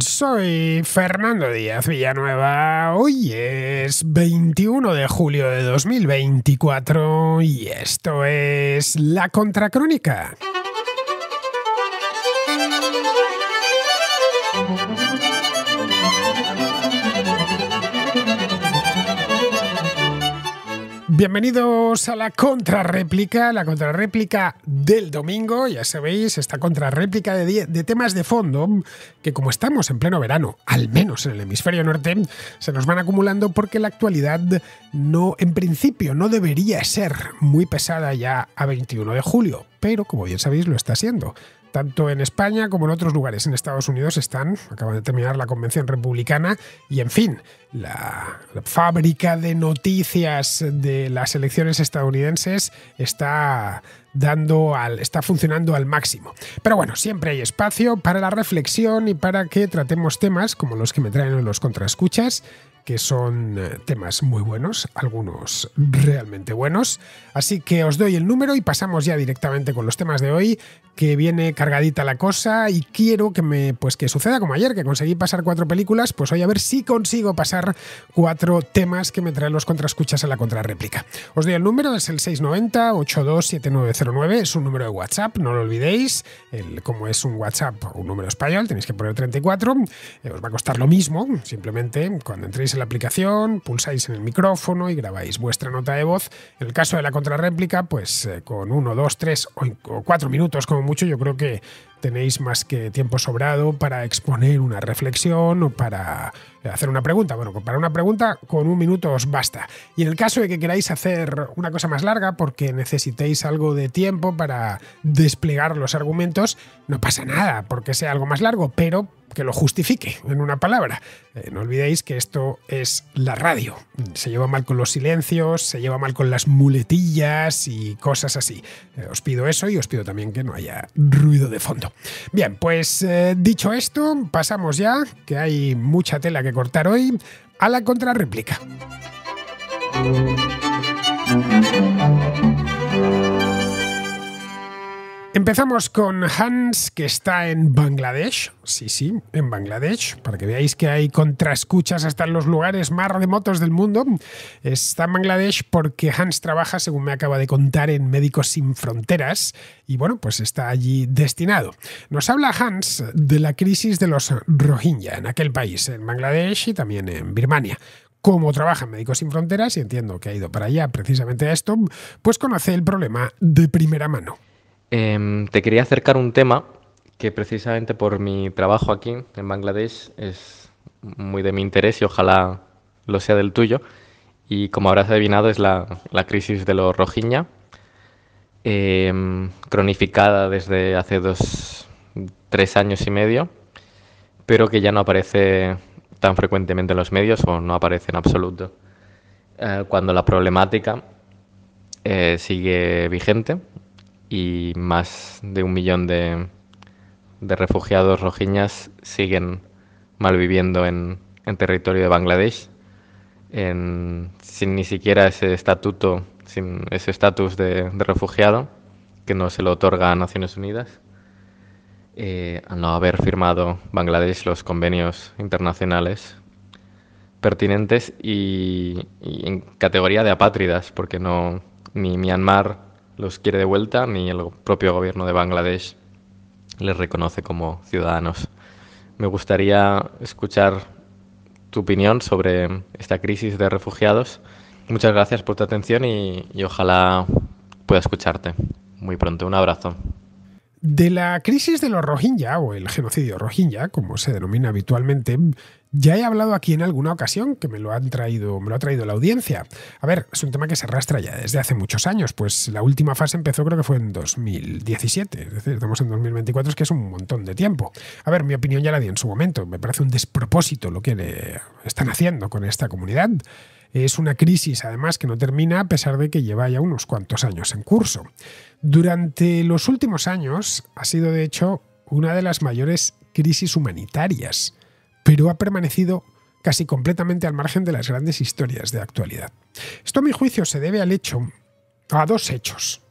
Soy Fernando Díaz Villanueva. Hoy es 21 de julio de 2024 y esto es La Contracrónica. Bienvenidos a la contrarréplica, la contrarréplica del domingo, ya sabéis, esta contrarréplica de, de temas de fondo que como estamos en pleno verano, al menos en el hemisferio norte, se nos van acumulando porque la actualidad no, en principio, no debería ser muy pesada ya a 21 de julio, pero como bien sabéis lo está siendo tanto en España como en otros lugares. En Estados Unidos están, acaba de terminar la convención republicana y, en fin, la, fábrica de noticias de las elecciones estadounidenses está dando al, está funcionando al máximo. Pero bueno, siempre hay espacio para la reflexión y para que tratemos temas como los que me traen en los contraescuchas, que son eh, temas muy buenos, algunos realmente buenos. Así que os doy el número y pasamos ya directamente con los temas de hoy, que viene cargadita la cosa y quiero que me pues que suceda como ayer, que conseguí pasar cuatro películas, pues hoy a ver si consigo pasar cuatro temas que me traen los contraescuchas a la contrarréplica. Os doy el número, es el 690 827909, es un número de WhatsApp, no lo olvidéis, el, como es un WhatsApp, un número español, tenéis que poner 34, eh, os va a costar lo mismo, simplemente cuando entréis en la aplicación, pulsáis en el micrófono y grabáis vuestra nota de voz. En el caso de la contrarréplica, pues eh, con uno, dos, tres o, o cuatro minutos como mucho, yo creo que tenéis más que tiempo sobrado para exponer una reflexión o para hacer una pregunta. Bueno, pues para una pregunta con un minuto os basta. Y en el caso de que queráis hacer una cosa más larga porque necesitéis algo de tiempo para desplegar los argumentos, no pasa nada porque sea algo más largo, pero que lo justifique en una palabra. Eh, no olvidéis que esto es la radio. Se lleva mal con los silencios, se lleva mal con las muletillas y cosas así. Eh, os pido eso y os pido también que no haya ruido de fondo bien, pues eh, dicho esto, pasamos ya, que hay mucha tela que cortar hoy, a la contrarréplica. Empezamos con Hans, que está en Bangladesh. Sí, sí, en Bangladesh. Para que veáis que hay contraescuchas hasta en los lugares más remotos del mundo. Está en Bangladesh porque Hans trabaja, según me acaba de contar, en Médicos Sin Fronteras. Y bueno, pues está allí destinado. Nos habla Hans de la crisis de los Rohingya en aquel país, en Bangladesh y también en Birmania cómo trabaja Médicos Sin Fronteras, y entiendo que ha ido para allá precisamente a esto, pues conoce el problema de primera mano. Em, te quería acercar un tema que precisamente por mi trabajo aquí en Bangladesh es muy de mi interés y ojalá lo sea del tuyo. Y como habrás adivinado es la, crisis de los rojiña, em, cronificada desde hace dos, tres años y medio, pero que ya no aparece tan frecuentemente en los medios o no aparece en absoluto, eh, cuando la problemática eh, sigue vigente y más de un millón de, refugiados rojiñas siguen malviviendo en, en territorio de Bangladesh, sin ni siquiera ese estatuto, sin ese estatus de, refugiado que no se lo otorga a Naciones Unidas, eh, al no haber firmado Bangladesh los convenios internacionales pertinentes y, y en categoría de apátridas, porque no ni Myanmar los quiere de vuelta ni el propio gobierno de Bangladesh les reconoce como ciudadanos. Me gustaría escuchar tu opinión sobre esta crisis de refugiados. Muchas gracias por tu atención y, ojalá pueda escucharte muy pronto. Un abrazo. De la crisis de los Rohingya, o el genocidio Rohingya, como se denomina habitualmente, ya he hablado aquí en alguna ocasión que me lo han traído, me lo ha traído la audiencia. A ver, es un tema que se arrastra ya desde hace muchos años, pues la última fase empezó creo que fue en 2017, es decir, estamos en 2024, es que es un montón de tiempo. A ver, mi opinión ya la di en su momento, me parece un despropósito lo que le están haciendo con esta comunidad. Es una crisis, además, que no termina a pesar de que lleva ya unos cuantos años en curso. Durante los últimos años ha sido, de hecho, una de las mayores crisis humanitarias pero ha permanecido casi completamente al margen de las grandes historias de actualidad. Esto a mi juicio se debe al hecho, a dos hechos.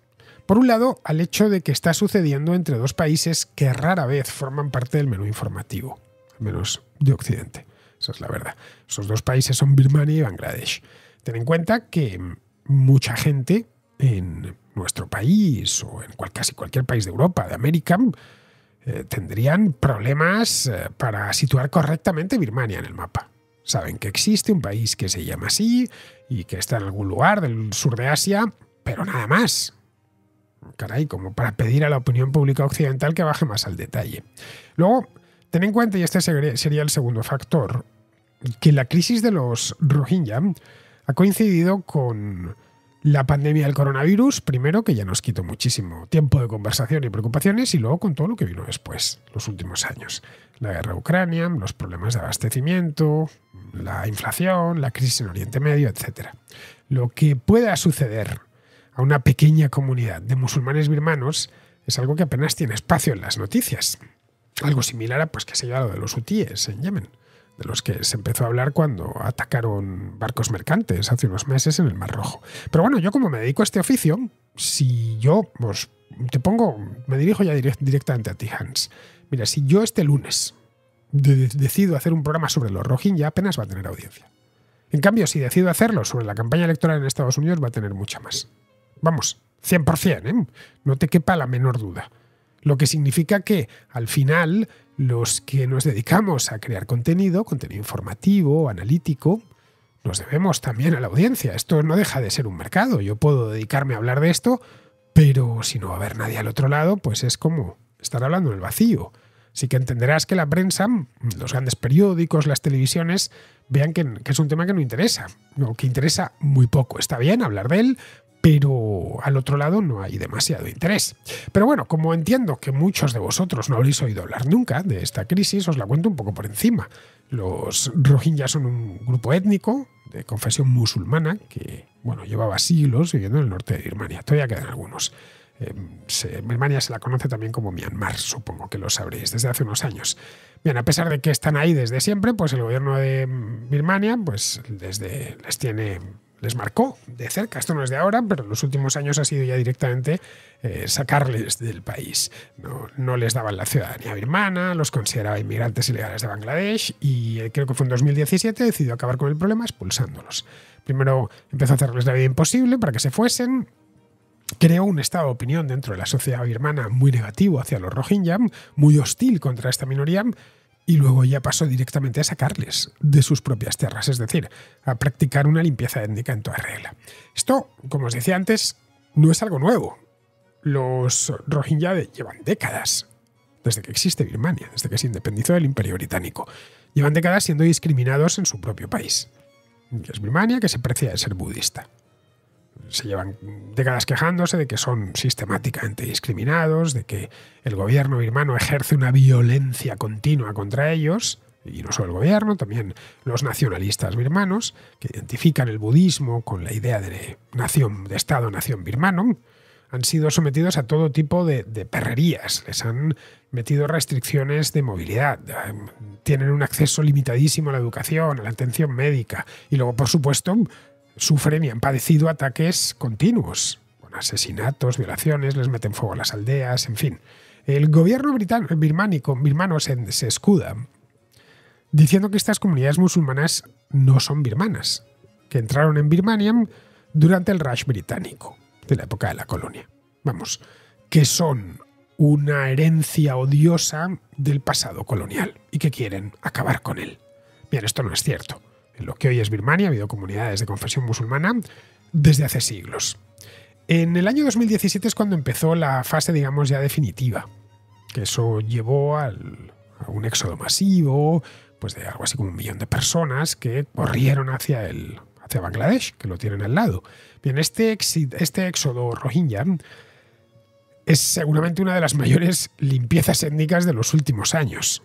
Por un lado, al hecho de que está sucediendo entre dos países que rara vez forman parte del menú informativo, al menos de Occidente. Esa es la verdad. Esos dos países son Birmania y Bangladesh. Ten en cuenta que mucha gente en nuestro país o en casi cualquier país de Europa, de América, eh, tendrían problemas eh, para situar correctamente Birmania en el mapa. Saben que existe un país que se llama así y que está en algún lugar del sur de Asia, pero nada más. Caray, como para pedir a la opinión pública occidental que baje más al detalle. Luego, ten en cuenta, y este sería el segundo factor, que la crisis de los Rohingya ha coincidido con la pandemia del coronavirus, primero que ya nos quitó muchísimo tiempo de conversación y preocupaciones, y luego con todo lo que vino después, los últimos años. La guerra de Ucrania, los problemas de abastecimiento, la inflación, la crisis en Oriente Medio, etc. Lo que pueda suceder a una pequeña comunidad de musulmanes birmanos es algo que apenas tiene espacio en las noticias. Algo similar a, pues, que se ha lo de los hutíes en Yemen de los que se empezó a hablar cuando atacaron barcos mercantes hace unos meses en el Mar Rojo. Pero bueno, yo como me dedico a este oficio, si yo pues, te pongo, me dirijo ya directamente a ti, Hans. Mira, si yo este lunes decido hacer un programa sobre los ya apenas va a tener audiencia. En cambio, si decido hacerlo sobre la campaña electoral en Estados Unidos, va a tener mucha más. Vamos, 100%, ¿eh? no te quepa la menor duda. Lo que significa que, al final, los que nos dedicamos a crear contenido, contenido informativo, analítico, nos debemos también a la audiencia. Esto no deja de ser un mercado. Yo puedo dedicarme a hablar de esto, pero si no va a haber nadie al otro lado, pues es como estar hablando en el vacío. Así que entenderás que la prensa, los grandes periódicos, las televisiones, vean que, es un tema que no interesa, o que interesa muy poco. Está bien hablar de él, pero al otro lado no hay demasiado interés. Pero bueno, como entiendo que muchos de vosotros no habréis oído hablar nunca de esta crisis, os la cuento un poco por encima. Los rohingyas son un grupo étnico de confesión musulmana que, bueno, llevaba siglos viviendo en el norte de Birmania. Todavía quedan algunos. Em, Birmania se la conoce también como Myanmar, supongo que lo sabréis, desde hace unos años. Bien, a pesar de que están ahí desde siempre, pues el gobierno de Birmania, pues desde les tiene les marcó de cerca. Esto no es de ahora, pero en los últimos años ha sido ya directamente eh, sacarles del país. No, les daban la ciudadanía birmana, los consideraba inmigrantes ilegales de Bangladesh y eh, creo que fue en 2017 decidió acabar con el problema expulsándolos. Primero empezó a hacerles la vida imposible para que se fuesen, creó un estado de opinión dentro de la sociedad birmana muy negativo hacia los Rohingya, muy hostil contra esta minoría, y luego ya pasó directamente a sacarles de sus propias tierras, es decir, a practicar una limpieza étnica en toda regla. Esto, como os decía antes, no es algo nuevo. Los Rohingya llevan décadas desde que existe Birmania, desde que se independizó del Imperio Británico. Llevan décadas siendo discriminados en su propio país, es Birmania, que se precia de ser budista se llevan décadas quejándose de que son sistemáticamente discriminados, de que el gobierno birmano ejerce una violencia continua contra ellos, y no solo el gobierno, también los nacionalistas birmanos, que identifican el budismo con la idea de nación, de Estado-nación birmano, han sido sometidos a todo tipo de, de, perrerías, les han metido restricciones de movilidad, eh, tienen un acceso limitadísimo a la educación, a la atención médica y luego, por supuesto, sufren y han padecido ataques continuos, con asesinatos, violaciones, les meten fuego a las aldeas, en fin. El gobierno británico, birmánico, birmano se, se escuda diciendo que estas comunidades musulmanas no son birmanas, que entraron en Birmania durante el Rush británico, de la época de la colonia. Vamos, que son una herencia odiosa del pasado colonial y que quieren acabar con él. Bien, esto no es cierto. En lo que hoy es Birmania ha habido comunidades de confesión musulmana desde hace siglos. En el año 2017 es cuando empezó la fase, digamos, ya definitiva, que eso llevó a un éxodo masivo, pues de algo así como un millón de personas que corrieron hacia el hacia Bangladesh, que lo tienen al lado. Bien, este, este éxodo rohingya es seguramente una de las mayores limpiezas étnicas de los últimos años.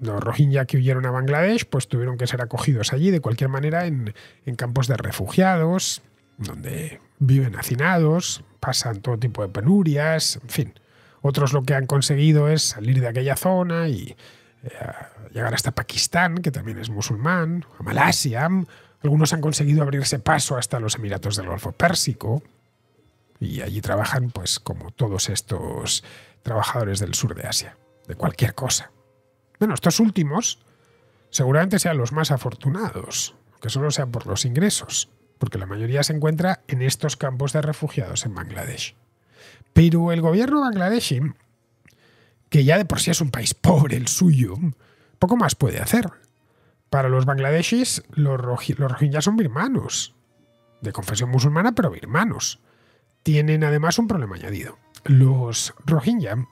Los Rohingya que huyeron a Bangladesh pues tuvieron que ser acogidos allí de cualquier manera en, campos de refugiados, donde viven hacinados, pasan todo tipo de penurias, en fin. Otros lo que han conseguido es salir de aquella zona y eh, llegar hasta Pakistán, que también es musulmán, a Malasia. Algunos han conseguido abrirse paso hasta los Emiratos del Golfo Pérsico. Y allí trabajan, pues, como todos estos trabajadores del sur de Asia, de cualquier cosa. Bueno, estos últimos seguramente sean los más afortunados, que solo sean por los ingresos, porque la mayoría se encuentra en estos campos de refugiados en Bangladesh. Pero el gobierno bangladesí, que ya de por sí es un país pobre el suyo, poco más puede hacer. Para los bangladeshis, los, los rohingyas son birmanos, de confesión musulmana, pero birmanos. Tienen además un problema añadido. Los rohingya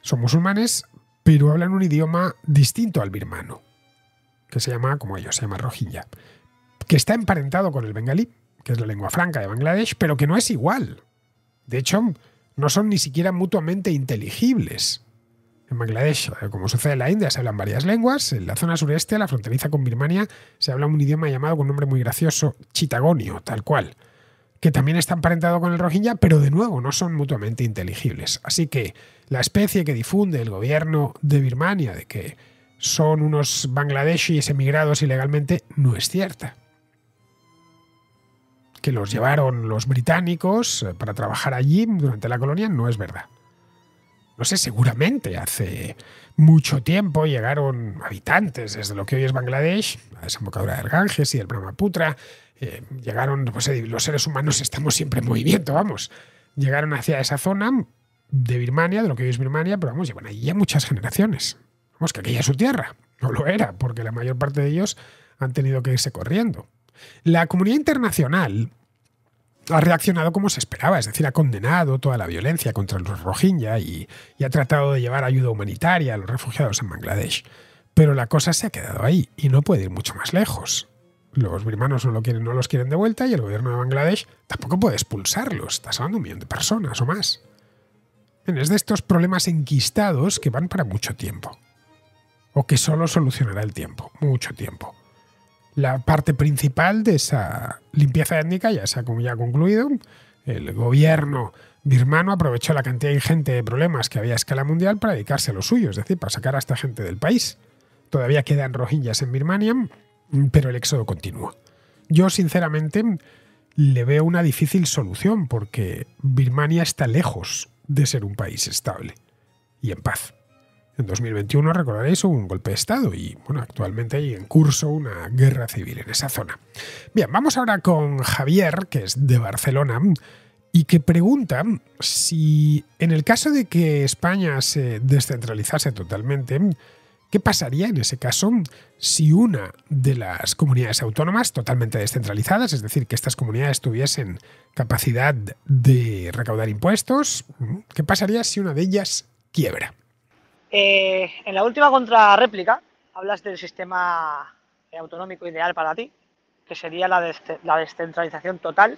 son musulmanes pero hablan un idioma distinto al birmano, que se llama, como ellos, se llama rohingya, que está emparentado con el bengalí, que es la lengua franca de Bangladesh, pero que no es igual. De hecho, no son ni siquiera mutuamente inteligibles. En Bangladesh, eh, como sucede en la India, se hablan varias lenguas. En la zona sureste, la fronteriza con Birmania, se habla un idioma llamado con un nombre muy gracioso, chitagonio, tal cual, que también está emparentado con el rohingya, pero de nuevo no son mutuamente inteligibles. Así que la especie que difunde el gobierno de Birmania de que son unos bangladeshis emigrados ilegalmente no es cierta. Que los llevaron los británicos eh, para trabajar allí durante la colonia no es verdad. No sé, seguramente hace mucho tiempo llegaron habitantes desde lo que hoy es Bangladesh, la desembocadura del Ganges y el Brahmaputra. Eh, llegaron, pues, eh, los seres humanos estamos siempre en movimiento, vamos. Llegaron hacia esa zona, de Birmania, de lo que hoy es Birmania, pero vamos, llevan allí ya muchas generaciones. Vamos, que aquella es su tierra. No lo era, porque la mayor parte de ellos han tenido que irse corriendo. La comunidad internacional ha reaccionado como se esperaba, es decir, ha condenado toda la violencia contra los Rohingya y, ha tratado de llevar ayuda humanitaria a los refugiados en Bangladesh. Pero la cosa se ha quedado ahí y no puede ir mucho más lejos. Los birmanos no, lo quieren, no los quieren de vuelta y el gobierno de Bangladesh tampoco puede expulsarlos. Estás hablando de un millón de personas o más. Es de estos problemas enquistados que van para mucho tiempo. O que solo solucionará el tiempo, mucho tiempo. La parte principal de esa limpieza étnica ya se ha, ya concluido. El gobierno birmano aprovechó la cantidad ingente de problemas que había a escala mundial para dedicarse a los suyos, es decir, para sacar a esta gente del país. Todavía quedan rohingyas en Birmania, pero el éxodo continúa. Yo, sinceramente, le veo una difícil solución porque Birmania está lejos de ser un país estable y en paz. En 2021 recordaréis hubo un golpe de Estado y bueno, actualmente hay en curso una guerra civil en esa zona. Bien, vamos ahora con Javier, que es de Barcelona, y que pregunta si en el caso de que España se descentralizase totalmente, ¿Qué pasaría en ese caso si una de las comunidades autónomas totalmente descentralizadas, es decir, que estas comunidades tuviesen capacidad de recaudar impuestos, qué pasaría si una de ellas quiebra? Eh, en la última contrarréplica hablas del sistema autonómico ideal para ti, que sería la, descentralización total.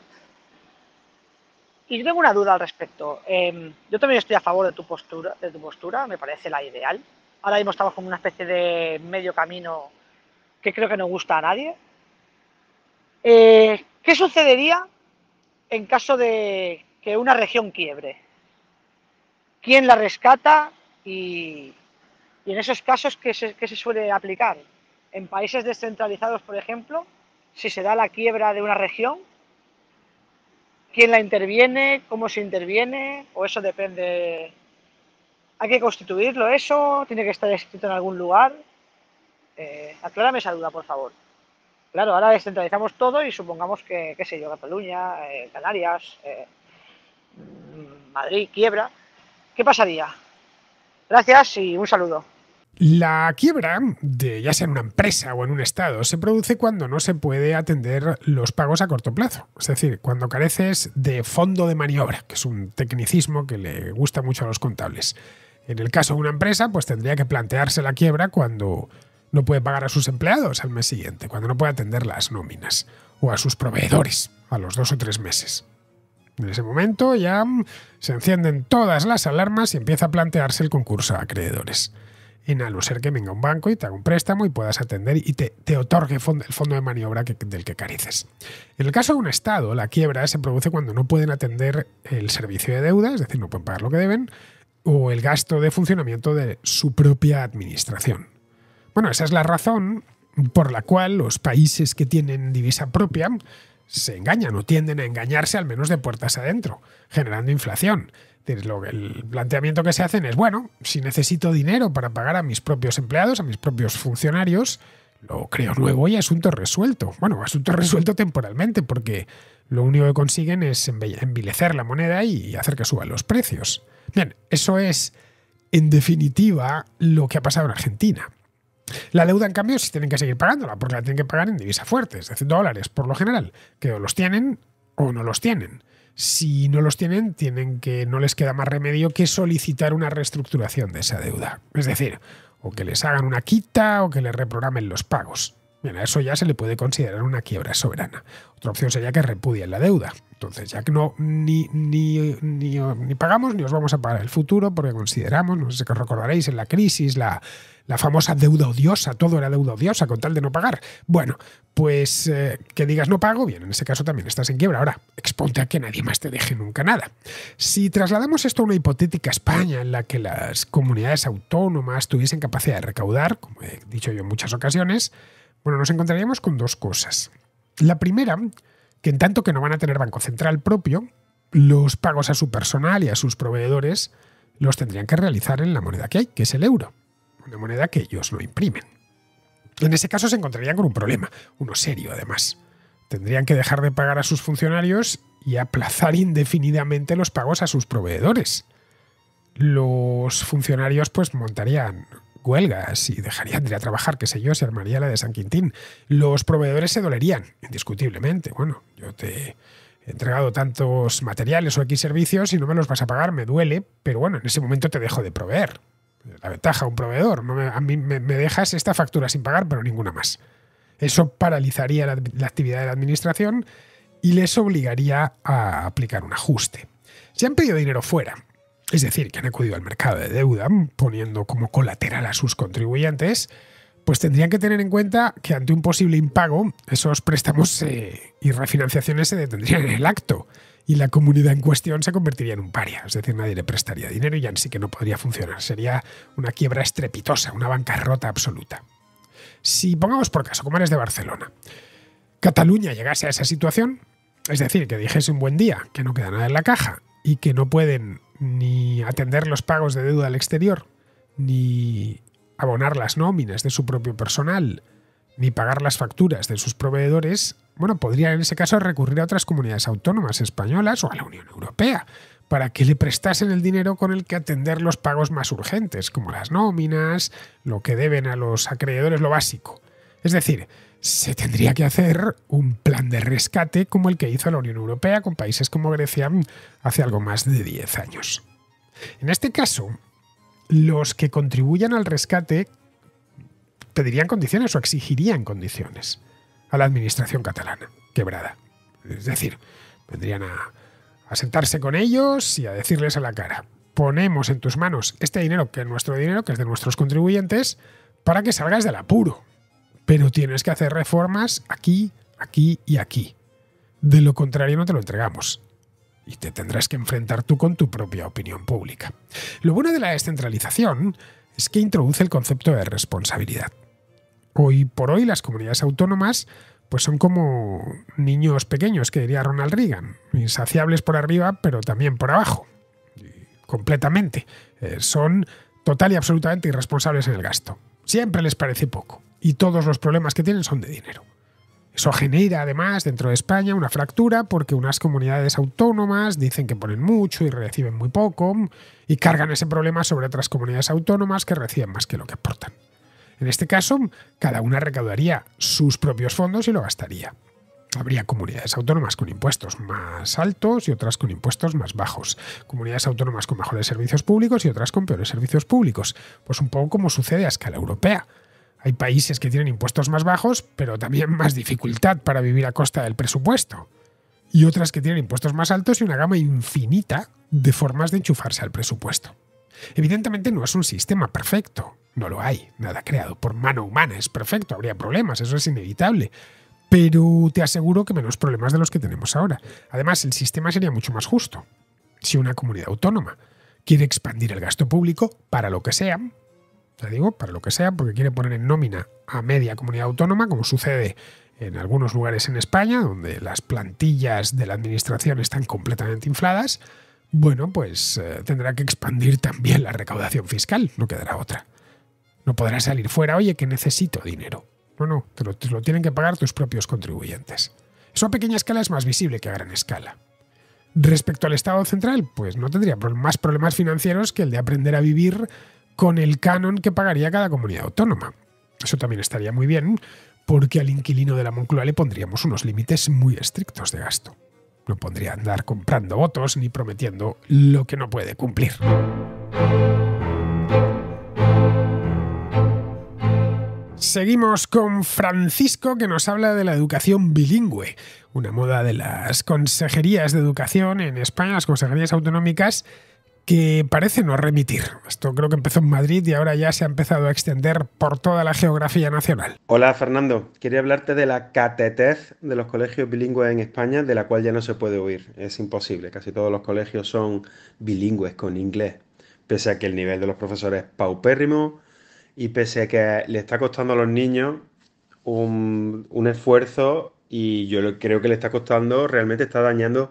Y tengo una duda al respecto. Em, yo también estoy a favor de tu postura, de tu postura, me parece la ideal, Ahora mismo estamos como una especie de medio camino que creo que no gusta a nadie. Eh, ¿Qué sucedería en caso de que una región quiebre? ¿Quién la rescata? Y, en esos casos, se, ¿qué se suele aplicar? En países descentralizados, por ejemplo, si se da la quiebra de una región, ¿quién la interviene? ¿Cómo se interviene? ¿O eso depende ¿Hay que constituirlo eso? ¿Tiene que estar escrito en algún lugar? Eh, aclárame saluda, por favor. Claro, ahora descentralizamos todo y supongamos que, qué sé yo, Cataluña, eh, Canarias, eh, Madrid quiebra. ¿Qué pasaría? Gracias y un saludo. La quiebra, de ya sea en una empresa o en un estado, se produce cuando no se puede atender los pagos a corto plazo, es decir, cuando careces de fondo de maniobra, que es un tecnicismo que le gusta mucho a los contables. En el caso de una empresa, pues tendría que plantearse la quiebra cuando no puede pagar a sus empleados al mes siguiente, cuando no puede atender las nóminas o a sus proveedores a los dos o tres meses. En ese momento ya mm, se encienden todas las alarmas y empieza a plantearse el concurso a acreedores. Y a no ser que venga un banco y te haga un préstamo y puedas atender y te, otorgue el fondo de maniobra del que careces. En el caso de un Estado, la quiebra se produce cuando no pueden atender el servicio de deuda, es decir, no pueden pagar lo que deben, o el gasto de funcionamiento de su propia administración. Bueno, esa es la razón por la cual los países que tienen divisa propia se engañan o tienden a engañarse al menos de puertas adentro, generando inflación. El planteamiento que se hacen es, bueno, si necesito dinero para pagar a mis propios empleados, a mis propios funcionarios, lo creo nuevo y asunto resuelto. Bueno, asunto resuelto temporalmente, porque lo único que consiguen es envilecer la moneda y hacer que suban los precios. Bien, eso es, en definitiva, lo que ha pasado en Argentina. La deuda, en cambio, sí tienen que seguir pagándola, porque la tienen que pagar en divisas fuertes, es decir, dólares por lo general, que o los tienen o no los tienen. Si no los tienen, tienen que no les queda más remedio que solicitar una reestructuración de esa deuda. Es decir, o que les hagan una quita o que les reprogramen los pagos a eso ya se le puede considerar una quiebra soberana. Otra opción sería que repudien la deuda. Entonces, ya que no ni, ni, pagamos ni os vamos a pagar el futuro, porque consideramos, no sé si recordaréis, en la crisis, la, famosa deuda odiosa, todo era deuda odiosa con tal de no pagar. Bueno, pues eh, que digas no pago, bien, en ese caso también estás en quiebra. Ahora, exponte a que nadie más te deje nunca nada. Si trasladamos esto a una hipotética España en la que las comunidades autónomas tuviesen capacidad de recaudar, como he dicho yo en muchas ocasiones, bueno, nos encontraríamos con dos cosas. La primera, que en tanto que no van a tener banco central propio, los pagos a su personal y a sus proveedores los tendrían que realizar en la moneda que hay, que es el euro, una moneda que ellos no imprimen. En ese caso se encontrarían con un problema, uno serio además. Tendrían que dejar de pagar a sus funcionarios y aplazar indefinidamente los pagos a sus proveedores. Los funcionarios pues montarían huelgas y dejaría de ir a trabajar, qué sé yo, se armaría la de San Quintín. Los proveedores se dolerían, indiscutiblemente. Bueno, yo te he entregado tantos materiales o X servicios y no me los vas a pagar, me duele, pero bueno, en ese momento te dejo de proveer. La ventaja, un proveedor, no me, a mí me, dejas esta factura sin pagar, pero ninguna más. Eso paralizaría la, actividad de la administración y les obligaría a aplicar un ajuste. si han pedido dinero fuera, es decir, que han acudido al mercado de deuda poniendo como colateral a sus contribuyentes, pues tendrían que tener en cuenta que ante un posible impago, esos préstamos eh, y refinanciaciones se detendrían en el acto y la comunidad en cuestión se convertiría en un paria. Es decir, nadie le prestaría dinero y ya sí que no podría funcionar. Sería una quiebra estrepitosa, una bancarrota absoluta. Si pongamos por caso, como eres de Barcelona, Cataluña llegase a esa situación, es decir, que dijese un buen día, que no queda nada en la caja y que no pueden ni atender los pagos de deuda al exterior, ni abonar las nóminas de su propio personal, ni pagar las facturas de sus proveedores, bueno, podrían en ese caso recurrir a otras comunidades autónomas españolas o a la Unión Europea para que le prestasen el dinero con el que atender los pagos más urgentes, como las nóminas, lo que deben a los acreedores, lo básico. Es decir, se tendría que hacer un plan de rescate como el que hizo la Unión Europea con países como Grecia hace algo más de 10 años. En este caso, los que contribuyan al rescate pedirían condiciones o exigirían condiciones a la administración catalana quebrada. Es decir, vendrían a, sentarse con ellos y a decirles a la cara, ponemos en tus manos este dinero que es nuestro dinero, que es de nuestros contribuyentes, para que salgas del apuro pero tienes que hacer reformas aquí, aquí y aquí. De lo contrario no te lo entregamos. Y te tendrás que enfrentar tú con tu propia opinión pública. Lo bueno de la descentralización es que introduce el concepto de responsabilidad. Hoy por hoy las comunidades autónomas pues son como niños pequeños, que diría Ronald Reagan, insaciables por arriba, pero también por abajo, completamente. Eh, son total y absolutamente irresponsables en el gasto. Siempre les parece poco y todos los problemas que tienen son de dinero. Eso genera además dentro de España una fractura porque unas comunidades autónomas dicen que ponen mucho y reciben muy poco y cargan ese problema sobre otras comunidades autónomas que reciben más que lo que aportan. En este caso, cada una recaudaría sus propios fondos y lo gastaría. Habría comunidades autónomas con impuestos más altos y otras con impuestos más bajos. Comunidades autónomas con mejores servicios públicos y otras con peores servicios públicos. Pues un poco como sucede a escala europea. Hay países que tienen impuestos más bajos, pero también más dificultad para vivir a costa del presupuesto. Y otras que tienen impuestos más altos y una gama infinita de formas de enchufarse al presupuesto. Evidentemente no es un sistema perfecto, no lo hay, nada creado por mano humana es perfecto, habría problemas, eso es inevitable. Pero te aseguro que menos problemas de los que tenemos ahora. Además, el sistema sería mucho más justo. Si una comunidad autónoma quiere expandir el gasto público, para lo que sea, ya digo, para lo que sea, porque quiere poner en nómina a media comunidad autónoma, como sucede en algunos lugares en España, donde las plantillas de la administración están completamente infladas, bueno, pues eh, tendrá que expandir también la recaudación fiscal, no quedará otra. No podrá salir fuera, oye, que necesito dinero. No, no, te lo tienen que pagar tus propios contribuyentes. Eso a pequeña escala es más visible que a gran escala. Respecto al Estado central, pues no tendría más problemas financieros que el de aprender a vivir con el canon que pagaría cada comunidad autónoma. Eso también estaría muy bien, porque al inquilino de la Moncloa le pondríamos unos límites muy estrictos de gasto. No pondría andar comprando votos ni prometiendo lo que no puede cumplir. Seguimos con Francisco que nos habla de la educación bilingüe, una moda de las consejerías de educación en España, las consejerías autonómicas que parece no remitir. Esto creo que empezó en Madrid y ahora ya se ha empezado a extender por toda la geografía nacional. Hola Fernando, quería hablarte de la catetez de los colegios bilingües en España, de la cual ya no se puede huir. Es imposible, casi todos los colegios son bilingües con inglés, pese a que el nivel de los profesores es paupérrimo y pese a que le está costando a los niños un, un esfuerzo y yo creo que le está costando, realmente está dañando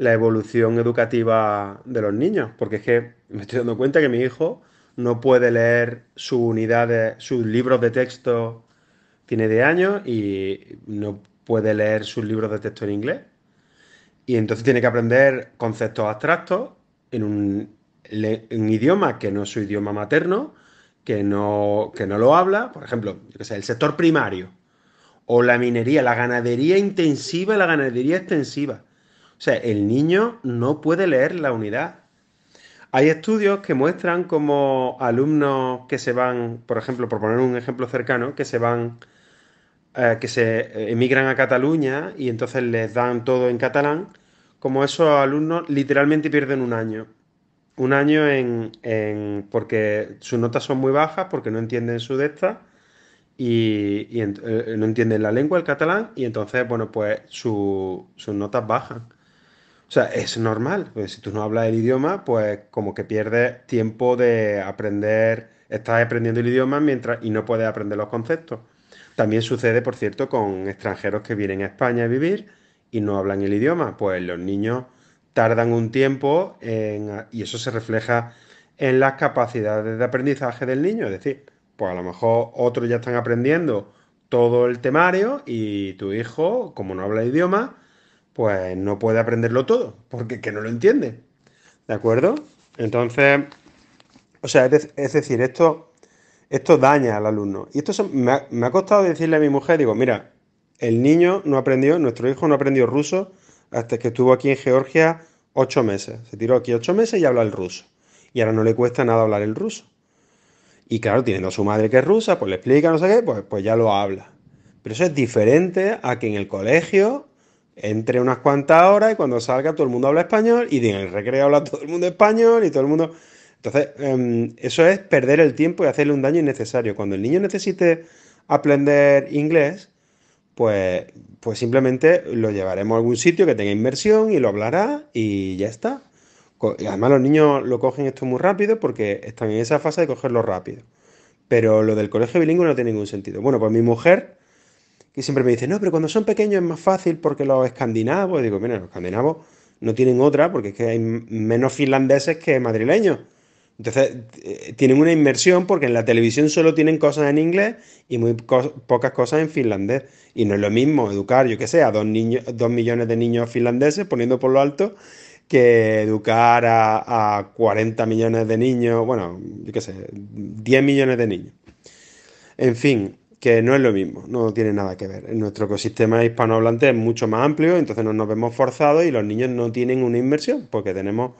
la evolución educativa de los niños, porque es que me estoy dando cuenta que mi hijo no puede leer sus unidades, sus libros de texto, tiene de años y no puede leer sus libros de texto en inglés. Y entonces tiene que aprender conceptos abstractos en un, idioma que no es su idioma materno, que no, que no lo habla. Por ejemplo, el sector primario o la minería, la ganadería intensiva, la ganadería extensiva. O sea, el niño no puede leer la unidad. Hay estudios que muestran como alumnos que se van, por ejemplo, por poner un ejemplo cercano, que se van, eh, que se eh, emigran a Cataluña y entonces les dan todo en catalán, como esos alumnos literalmente pierden un año. Un año en, porque sus notas son muy bajas, porque no entienden su desta y, eh, no entienden la lengua, el catalán, y entonces, bueno, pues su, sus notas bajan. O sea, es normal. Pues si tú no hablas el idioma, pues como que pierdes tiempo de aprender, estás aprendiendo el idioma mientras y no puedes aprender los conceptos. También sucede, por cierto, con extranjeros que vienen a España a vivir y no hablan el idioma. Pues los niños tardan un tiempo en, y eso se refleja en las capacidades de aprendizaje del niño. Es decir, pues a lo mejor otros ya están aprendiendo todo el temario y tu hijo, como no habla el idioma, pues no puede aprenderlo todo, porque que no lo entiende. ¿De acuerdo? Entonces, o sea, es, decir, esto, esto daña al alumno. Y esto me, ha, costado decirle a mi mujer, digo, mira, el niño no aprendió, nuestro hijo no aprendió ruso hasta que estuvo aquí en Georgia ocho meses. Se tiró aquí ocho meses y habla el ruso. Y ahora no le cuesta nada hablar el ruso. Y claro, teniendo a su madre que es rusa, pues le explica, no sé qué, pues, pues ya lo habla. Pero eso es diferente a que en el colegio entre unas cuantas horas y cuando salga todo el mundo habla español y en el recreo habla todo el mundo español y todo el mundo... Entonces, em, eso es perder el tiempo y hacerle un daño innecesario. Cuando el niño necesite aprender inglés, pues, pues simplemente lo llevaremos a algún sitio que tenga inmersión y lo hablará y ya está. Y además los niños lo cogen esto muy rápido porque están en esa fase de cogerlo rápido. Pero lo del colegio bilingüe no tiene ningún sentido. Bueno, pues mi mujer que siempre me dicen, no, pero cuando son pequeños es más fácil porque los escandinavos, digo, mira, los escandinavos no tienen otra porque es que hay menos finlandeses que madrileños. Entonces, eh, tienen una inmersión porque en la televisión solo tienen cosas en inglés y muy pocas cosas en finlandés. Y no es lo mismo educar, yo qué sé, a dos, niños, dos millones de niños finlandeses, poniendo por lo alto, que educar a, a 40 millones de niños, bueno, yo qué sé, 10 millones de niños. En fin, que no es lo mismo, no tiene nada que ver. Nuestro ecosistema hispanohablante es mucho más amplio, entonces no nos vemos forzados y los niños no tienen una inmersión, porque tenemos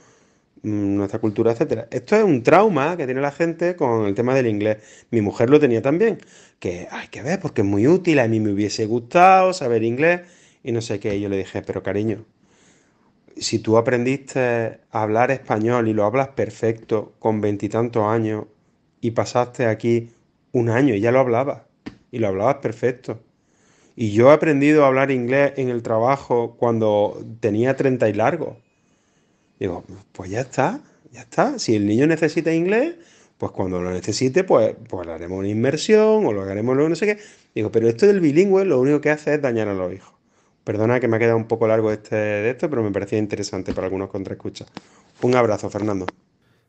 mm, nuestra cultura, etcétera. Esto es un trauma que tiene la gente con el tema del inglés. Mi mujer lo tenía también, que hay que ver porque es muy útil, a mí me hubiese gustado saber inglés y no sé qué. yo le dije, pero cariño, si tú aprendiste a hablar español y lo hablas perfecto con veintitantos años y pasaste aquí un año y ya lo hablabas, y lo hablabas perfecto. Y yo he aprendido a hablar inglés en el trabajo cuando tenía 30 y largo. Digo, pues ya está, ya está. Si el niño necesita inglés, pues cuando lo necesite, pues, pues le haremos una inmersión o lo haremos luego no sé qué. Digo, pero esto del bilingüe lo único que hace es dañar a los hijos. Perdona que me ha quedado un poco largo este de esto, pero me parecía interesante para algunos contraescuchas. Un abrazo, Fernando.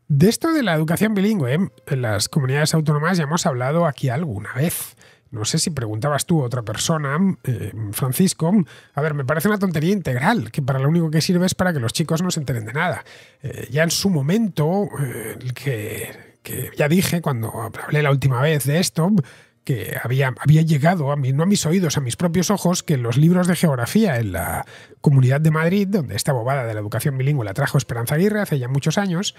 De esto de la educación bilingüe, en las comunidades autónomas ya hemos hablado aquí alguna vez no sé si preguntabas tú a otra persona, eh, Francisco, a ver, me parece una tontería integral, que para lo único que sirve es para que los chicos no se enteren de nada. Eh, ya en su momento, eh, que, ya dije cuando hablé la última vez de esto, que había, había llegado, a mí, no a mis oídos, a mis propios ojos, que los libros de geografía en la Comunidad de Madrid, donde esta bobada de la educación bilingüe la trajo Esperanza Aguirre hace ya muchos años,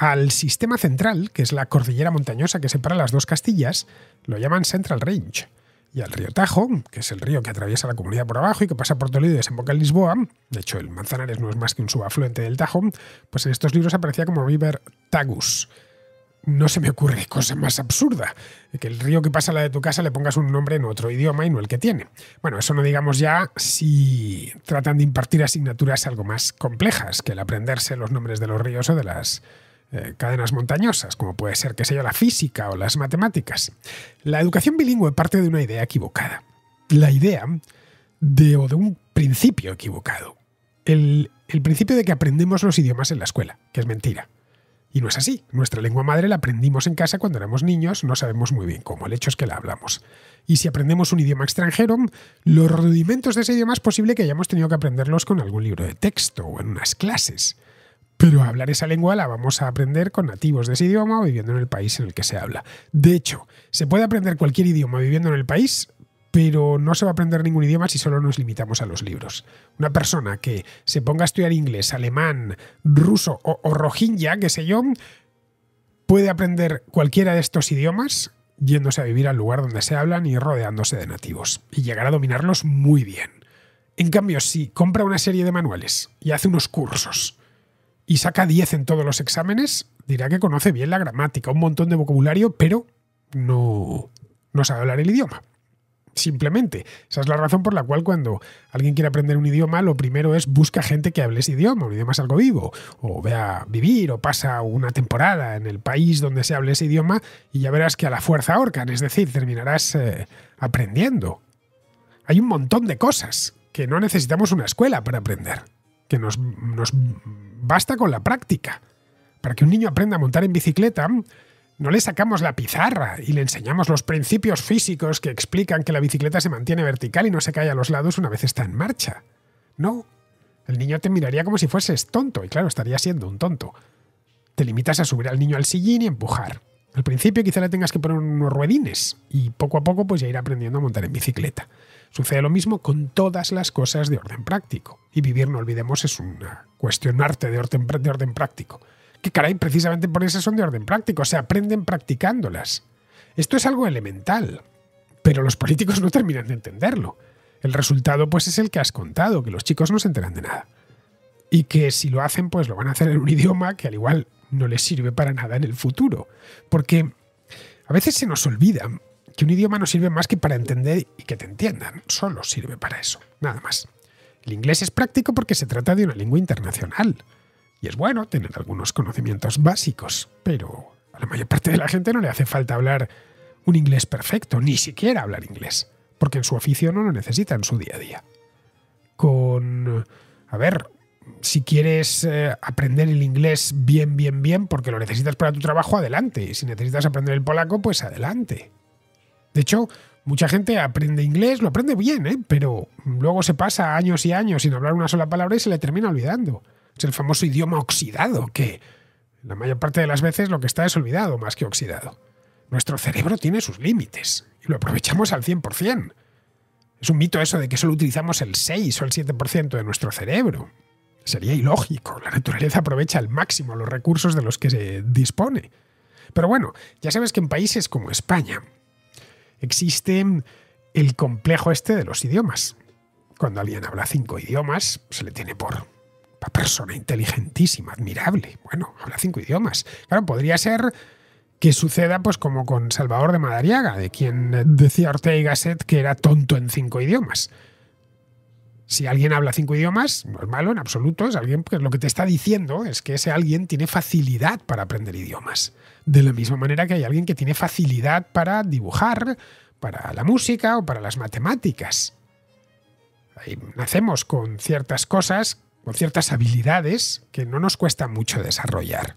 al sistema central, que es la cordillera montañosa que separa las dos Castillas, lo llaman Central Range. Y al río Tajo, que es el río que atraviesa la comunidad por abajo y que pasa por Toledo y desemboca en Lisboa, de hecho el Manzanares no es más que un subafluente del Tajo, pues en estos libros aparecía como River Tagus no se me ocurre cosa más absurda que el río que pasa a la de tu casa le pongas un nombre en otro idioma y no el que tiene. Bueno, eso no digamos ya si tratan de impartir asignaturas algo más complejas que el aprenderse los nombres de los ríos o de las eh, cadenas montañosas, como puede ser, que sea la física o las matemáticas. La educación bilingüe parte de una idea equivocada. La idea de, o de un principio equivocado. El, el principio de que aprendemos los idiomas en la escuela, que es mentira. Y no es así. Nuestra lengua madre la aprendimos en casa cuando éramos niños, no sabemos muy bien cómo, el hecho es que la hablamos. Y si aprendemos un idioma extranjero, los rudimentos de ese idioma es posible que hayamos tenido que aprenderlos con algún libro de texto o en unas clases. Pero hablar esa lengua la vamos a aprender con nativos de ese idioma o viviendo en el país en el que se habla. De hecho, se puede aprender cualquier idioma viviendo en el país, pero no se va a aprender ningún idioma si solo nos limitamos a los libros. Una persona que se ponga a estudiar inglés, alemán, ruso o, rohingya, qué sé yo, puede aprender cualquiera de estos idiomas yéndose a vivir al lugar donde se hablan y rodeándose de nativos, y llegar a dominarlos muy bien. En cambio, si compra una serie de manuales y hace unos cursos y saca 10 en todos los exámenes, dirá que conoce bien la gramática, un montón de vocabulario, pero no, sabe hablar el idioma. Simplemente. Esa es la razón por la cual cuando alguien quiere aprender un idioma, lo primero es busca gente que hable ese idioma. Un idioma es algo vivo. O ve a vivir o pasa una temporada en el país donde se hable ese idioma y ya verás que a la fuerza ahorcan. Es decir, terminarás eh, aprendiendo. Hay un montón de cosas que no necesitamos una escuela para aprender que nos, basta con la práctica. Para que un niño aprenda a montar en bicicleta, no le sacamos la pizarra y le enseñamos los principios físicos que explican que la bicicleta se mantiene vertical y no se cae a los lados una vez está en marcha. No. El niño te miraría como si fueses tonto, y claro, estaría siendo un tonto. Te limitas a subir al niño al sillín y empujar. Al principio quizá le tengas que poner unos ruedines, y poco a poco pues ya irá aprendiendo a montar en bicicleta. Sucede lo mismo con todas las cosas de orden práctico. Y vivir, no olvidemos, es una cuestión de orden, de orden práctico. Que caray, precisamente por eso son de orden práctico, se aprenden practicándolas. Esto es algo elemental, pero los políticos no terminan de entenderlo. El resultado pues es el que has contado, que los chicos no se enteran de nada. Y que si lo hacen pues lo van a hacer en un idioma que al igual no les sirve para nada en el futuro. Porque a veces se nos olvidan que un idioma no sirve más que para entender y que te entiendan. Solo sirve para eso, nada más. El inglés es práctico porque se trata de una lengua internacional. Y es bueno tener algunos conocimientos básicos, pero a la mayor parte de la gente no le hace falta hablar un inglés perfecto, ni siquiera hablar inglés, porque en su oficio no lo necesita en su día a día. Con... A ver, si quieres eh, aprender el inglés bien, bien, bien, porque lo necesitas para tu trabajo, adelante. Y si necesitas aprender el polaco, pues adelante. De hecho, mucha gente aprende inglés, lo aprende bien, ¿eh? pero luego se pasa años y años sin hablar una sola palabra y se le termina olvidando. Es el famoso idioma oxidado, que la mayor parte de las veces lo que está es olvidado más que oxidado. Nuestro cerebro tiene sus límites y lo aprovechamos al 100%. Es un mito eso de que solo utilizamos el 6 o el 7% de nuestro cerebro. Sería ilógico, la naturaleza aprovecha al máximo los recursos de los que se dispone. Pero bueno, ya sabes que en países como España, existe el complejo este de los idiomas. Cuando alguien habla cinco idiomas, se le tiene por persona inteligentísima, admirable. Bueno, habla cinco idiomas. Claro, podría ser que suceda pues como con Salvador de Madariaga, de quien decía Ortega y Gasset que era tonto en cinco idiomas. Si alguien habla cinco idiomas, no es malo en absoluto, es alguien que pues, lo que te está diciendo es que ese alguien tiene facilidad para aprender idiomas. De la misma manera que hay alguien que tiene facilidad para dibujar, para la música o para las matemáticas. nacemos con ciertas cosas, con ciertas habilidades que no nos cuesta mucho desarrollar.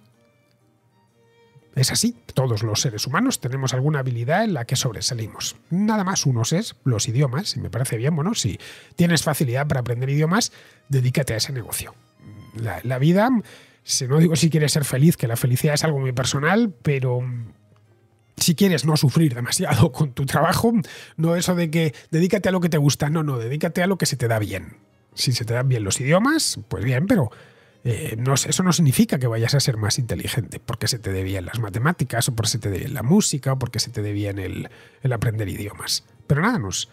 Es así, todos los seres humanos tenemos alguna habilidad en la que sobresalimos. Nada más unos es los idiomas, y me parece bien, bueno, si tienes facilidad para aprender idiomas, dedícate a ese negocio. La, vida, si no digo si quieres ser feliz, que la felicidad es algo muy personal, pero si quieres no sufrir demasiado con tu trabajo, no eso de que dedícate a lo que te gusta, no, no, dedícate a lo que se te da bien. Si se te dan bien los idiomas, pues bien, pero eh, eso no significa que vayas a ser más inteligente, porque se te debían las matemáticas, o porque se te debían la música, o porque se te debían el, el aprender idiomas. Pero nada, nos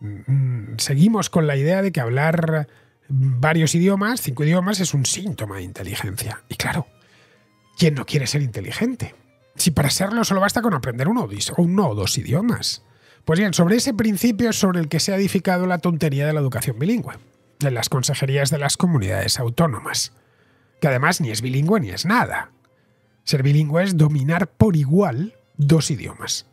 mm, seguimos con la idea de que hablar varios idiomas, cinco idiomas, es un síntoma de inteligencia. Y claro, ¿quién no quiere ser inteligente? Si para serlo solo basta con aprender uno, uno o dos idiomas. Pues bien, sobre ese principio es sobre el que se ha edificado la tontería de la educación bilingüe, de las consejerías de las comunidades autónomas que además ni es bilingüe ni es nada. Ser bilingüe es dominar por igual dos idiomas.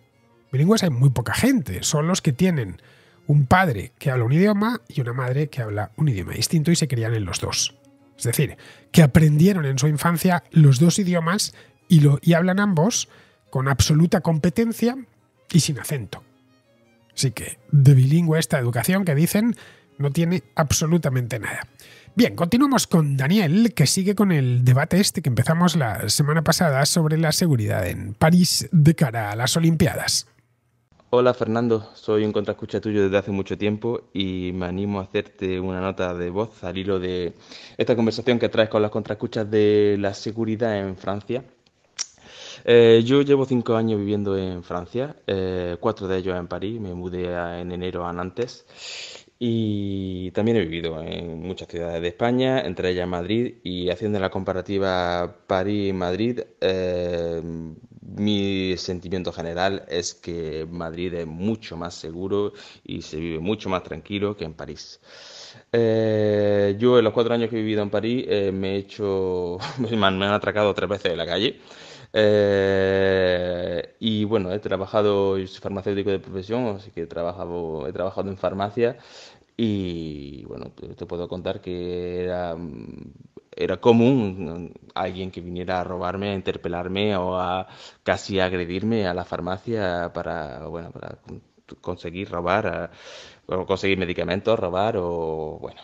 Bilingües hay muy poca gente, son los que tienen un padre que habla un idioma y una madre que habla un idioma distinto y se crían en los dos. Es decir, que aprendieron en su infancia los dos idiomas y, lo, y hablan ambos con absoluta competencia y sin acento. Así que de bilingüe esta educación que dicen no tiene absolutamente nada. Bien, continuamos con Daniel, que sigue con el debate este que empezamos la semana pasada sobre la seguridad en París de cara a las Olimpiadas. Hola Fernando, soy un contraescucha tuyo desde hace mucho tiempo y me animo a hacerte una nota de voz al hilo de esta conversación que traes con las contraescuchas de la seguridad en Francia. Eh, yo llevo cinco años viviendo en Francia, eh, cuatro de ellos en París, me mudé en enero a Nantes y también he vivido en muchas ciudades de España, entre ellas Madrid, y haciendo la comparativa París-Madrid, eh, mi sentimiento general es que Madrid es mucho más seguro y se vive mucho más tranquilo que en París. Eh, yo en los cuatro años que he vivido en París eh, me he hecho, me han atracado tres veces en la calle. Eh, y bueno, he trabajado, yo soy farmacéutico de profesión, así que he trabajado, he trabajado en farmacia y bueno, te, puedo contar que era, era común mm, alguien que viniera a robarme, a interpelarme o a casi agredirme a la farmacia para, bueno, para conseguir robar, o conseguir medicamentos, robar o bueno.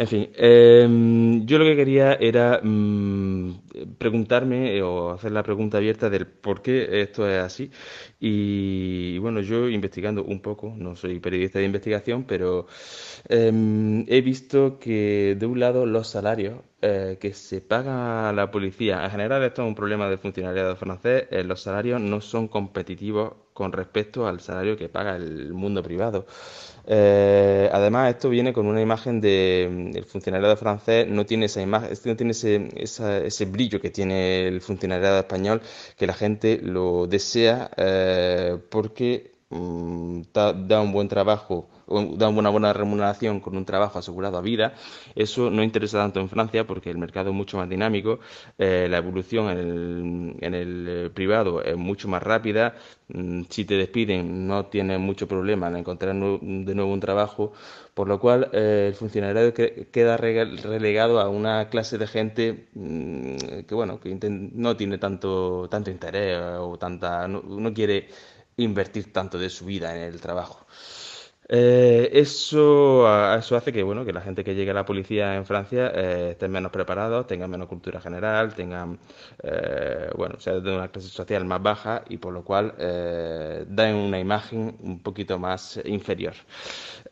En fin, em, yo lo que quería era mm, preguntarme eh, o hacer la pregunta abierta del por qué esto es así. Y bueno, yo investigando un poco, no soy periodista de investigación, pero em, he visto que de un lado los salarios eh, que se paga a la policía, en general esto es un problema de funcionariado francés, eh, los salarios no son competitivos con respecto al salario que paga el mundo privado. Eh, además, esto viene con una imagen de mm, el funcionariado francés no tiene esa imagen, no tiene ese, brillo que tiene el funcionariado español, que la gente lo desea eh, porque mm, da un buen trabajo da una buena remuneración con un trabajo asegurado a vida. Eso no interesa tanto en Francia porque el mercado es mucho más dinámico, eh, la evolución en el, eh, privado es mucho más rápida. Mm, si te despiden, no tienes mucho problema en encontrar de nuevo un trabajo, por lo cual eh, el funcionario queda relegado a una clase de gente mm, que bueno que no tiene tanto tanto interés o tanta no quiere invertir tanto de su vida en el trabajo. Eh, eso, eso hace que, bueno, que la gente que llegue a la policía en Francia eh, estén menos preparados, tengan menos cultura general, tengan, eh, bueno, de una clase social más baja y por lo cual eh, dan una imagen un poquito más inferior.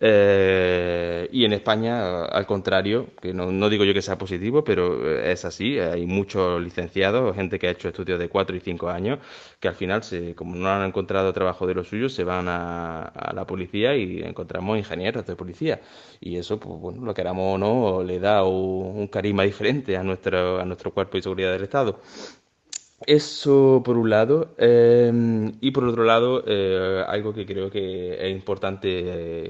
Eh, y en España, al contrario, que no, digo yo que sea positivo, pero es así, hay muchos licenciados, gente que ha hecho estudios de 4 y 5 años, que al final, se, como no han encontrado trabajo de los suyos, se van a, a la policía y encontramos ingenieros de policía. Y eso, pues, bueno, lo queramos o no, le da un, carisma diferente a nuestro, a nuestro cuerpo de seguridad del Estado. Eso por un lado, em, y por otro lado, eh, algo que creo que es importante,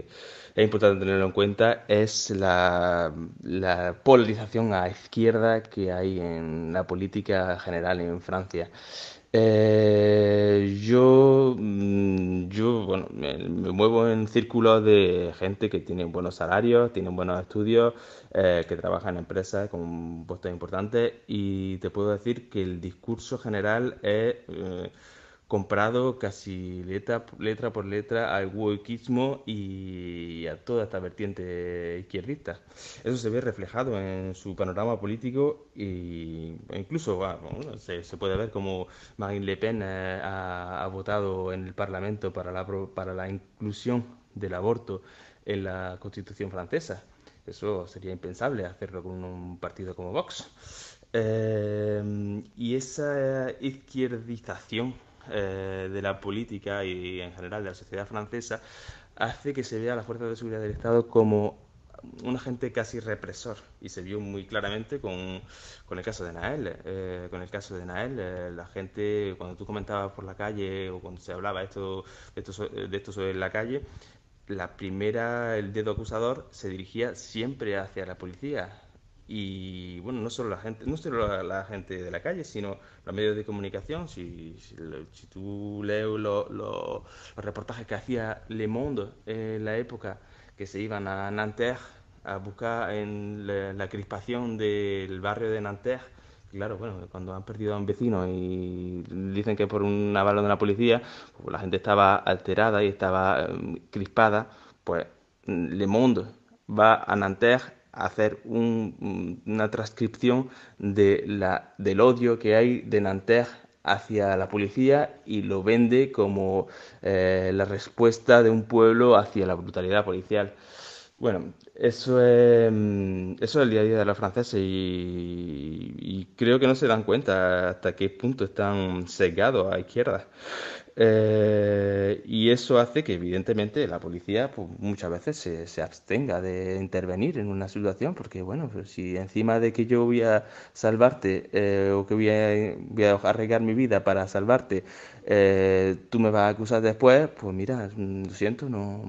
es importante tenerlo en cuenta es la, la, polarización a izquierda que hay en la política general en Francia. Eh, yo, mm, yo bueno, me, muevo en círculos de gente que tiene buenos salarios, tiene buenos estudios, eh, que trabaja en empresas con puestos importantes y te puedo decir que el discurso general es... Eh, comprado casi letra, letra por letra al huequismo y a toda esta vertiente izquierdista. Eso se ve reflejado en su panorama político e incluso ah, se, puede ver como Marine Le Pen eh, ha, votado en el Parlamento para la, para la inclusión del aborto en la Constitución francesa. Eso sería impensable hacerlo con un partido como Vox. Eh, y esa izquierdización eh, de la política y en general de la sociedad francesa hace que se vea a las fuerzas de seguridad del Estado como un agente casi represor y se vio muy claramente con, el caso de Nael. con el caso de Nael, eh, eh, la gente, cuando tú comentabas por la calle o cuando se hablaba esto, de, esto, de esto sobre la calle, la primera, el dedo acusador, se dirigía siempre hacia la policía y bueno, no solo la gente, no solo la, gente de la calle, sino los medios de comunicación. Si, si, tú lees los reportajes que hacía Le Monde en la época que se iban a Nanterre a buscar en la, crispación del barrio de Nanterre, claro, bueno, cuando han perdido a un vecino y dicen que por un avalo de la policía, pues la gente estaba alterada y estaba eh, crispada, pues Le Monde va a Nanterre hacer mm, una transcripción de la, del odio que hay de Nanterre hacia la policía y lo vende como eh, la respuesta de un pueblo hacia la brutalidad policial. Bueno, eso es, mm, eso es el día a día de la franceses y, creo que no se dan cuenta hasta qué punto están sesgados a izquierda. Eh, y eso hace que, evidentemente, la policía pues, muchas veces se, abstenga de intervenir en una situación, porque, bueno, pues, si encima de que yo voy a salvarte eh, o que voy a, voy a, arriesgar mi vida para salvarte, eh, tú me vas a acusar después, pues mira, lo siento, no,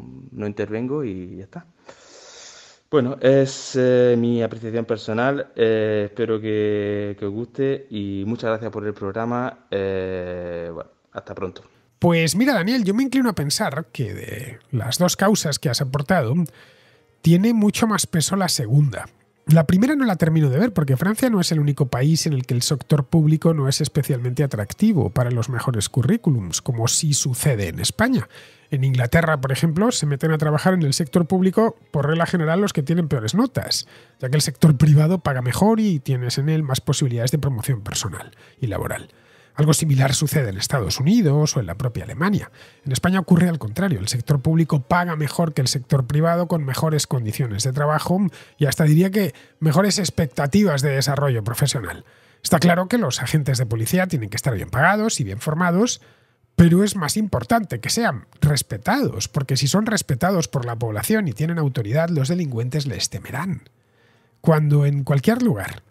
intervengo y ya está. Bueno, es mi apreciación personal, espero que, os guste y muchas gracias por el programa. bueno, hasta pronto. Pues mira, Daniel, yo me inclino a pensar que de las dos causas que has aportado, tiene mucho más peso la segunda. La primera no la termino de ver porque Francia no es el único país en el que el sector público no es especialmente atractivo para los mejores currículums, como sí sucede en España. En Inglaterra, por ejemplo, se meten a trabajar en el sector público por regla general los que tienen peores notas, ya que el sector privado paga mejor y tienes en él más posibilidades de promoción personal y laboral. Algo similar sucede en Estados Unidos o en la propia Alemania. En España ocurre al contrario, el sector público paga mejor que el sector privado con mejores condiciones de trabajo y hasta diría que mejores expectativas de desarrollo profesional. Está claro que los agentes de policía tienen que estar bien pagados y bien formados, pero es más importante que sean respetados, porque si son respetados por la población y tienen autoridad, los delincuentes les temerán. Cuando en cualquier lugar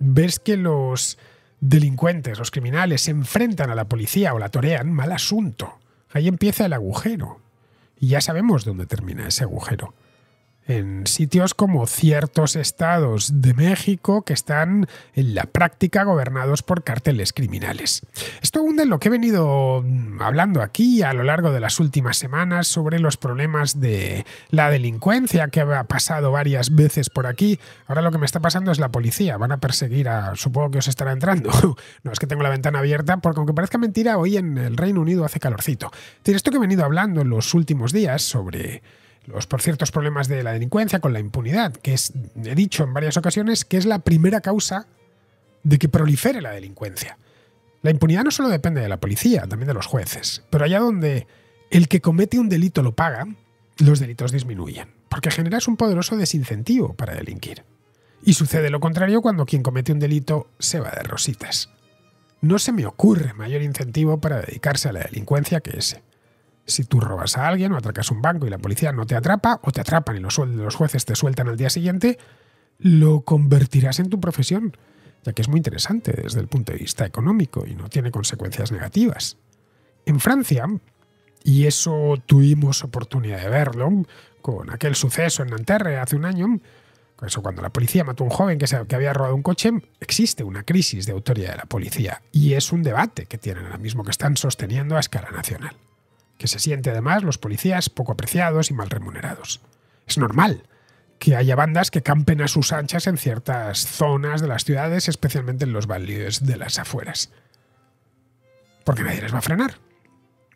ves que los delincuentes, los criminales, se enfrentan a la policía o la torean, mal asunto. Ahí empieza el agujero. Y ya sabemos dónde termina ese agujero en sitios como ciertos estados de México que están en la práctica gobernados por cárteles criminales. Esto hunde lo que he venido hablando aquí a lo largo de las últimas semanas sobre los problemas de la delincuencia que ha pasado varias veces por aquí. Ahora lo que me está pasando es la policía, van a perseguir a... supongo que os estará entrando. No, es que tengo la ventana abierta porque aunque parezca mentira, hoy en el Reino Unido hace calorcito. Esto que he venido hablando en los últimos días sobre los por ciertos problemas de la delincuencia, con la impunidad, que he dicho en varias ocasiones que es la primera causa de que prolifere la delincuencia. La impunidad no solo depende de la policía, también de los jueces, pero allá donde el que comete un delito lo paga, los delitos disminuyen, porque generas un poderoso desincentivo para delinquir. Y sucede lo contrario cuando quien comete un delito se va de rositas. No se me ocurre mayor incentivo para dedicarse a la delincuencia que ese. Si tú robas a alguien o atracas un banco y la policía no te atrapa, o te atrapan y los, los jueces te sueltan al día siguiente, lo convertirás en tu profesión, ya que es muy interesante desde el punto de vista económico y no tiene consecuencias negativas. En Francia, y eso tuvimos oportunidad de verlo con aquel suceso en Nanterre hace un año, eso cuando la policía mató a un joven que, que había robado un coche, existe una crisis de autoridad de la policía y es un debate que tienen ahora mismo que están sosteniendo a escala nacional que se siente además los policías poco apreciados y mal remunerados. Es normal que haya bandas que campen a sus anchas en ciertas zonas de las ciudades, especialmente en los valles de las afueras. Porque nadie les va a frenar.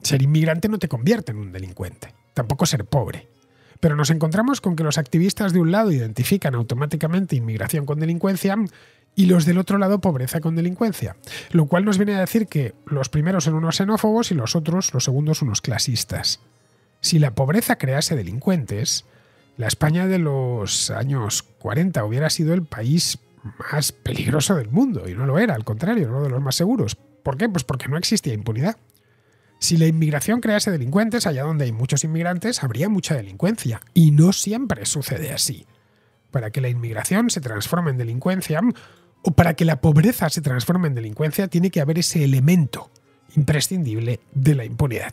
Ser inmigrante no te convierte en un delincuente, tampoco ser pobre. Pero nos encontramos con que los activistas de un lado identifican automáticamente inmigración con delincuencia y los del otro lado pobreza con delincuencia, lo cual nos viene a decir que los primeros son unos xenófobos y los otros, los segundos, unos clasistas. Si la pobreza crease delincuentes, la España de los años 40 hubiera sido el país más peligroso del mundo, y no lo era, al contrario, uno de los más seguros. ¿Por qué? Pues porque no existía impunidad. Si la inmigración crease delincuentes, allá donde hay muchos inmigrantes, habría mucha delincuencia, y no siempre sucede así. Para que la inmigración se transforme en delincuencia, o para que la pobreza se transforme en delincuencia, tiene que haber ese elemento imprescindible de la impunidad.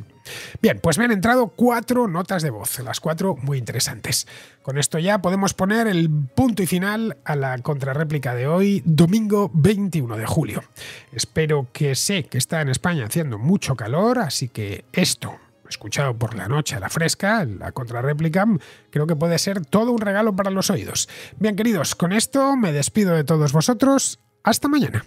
Bien, pues me han entrado cuatro notas de voz, las cuatro muy interesantes. Con esto ya podemos poner el punto y final a la contrarréplica de hoy, domingo 21 de julio. Espero que sé que está en España haciendo mucho calor, así que esto escuchado por la noche a la fresca, la contrarréplica, creo que puede ser todo un regalo para los oídos. Bien, queridos, con esto me despido de todos vosotros. Hasta mañana.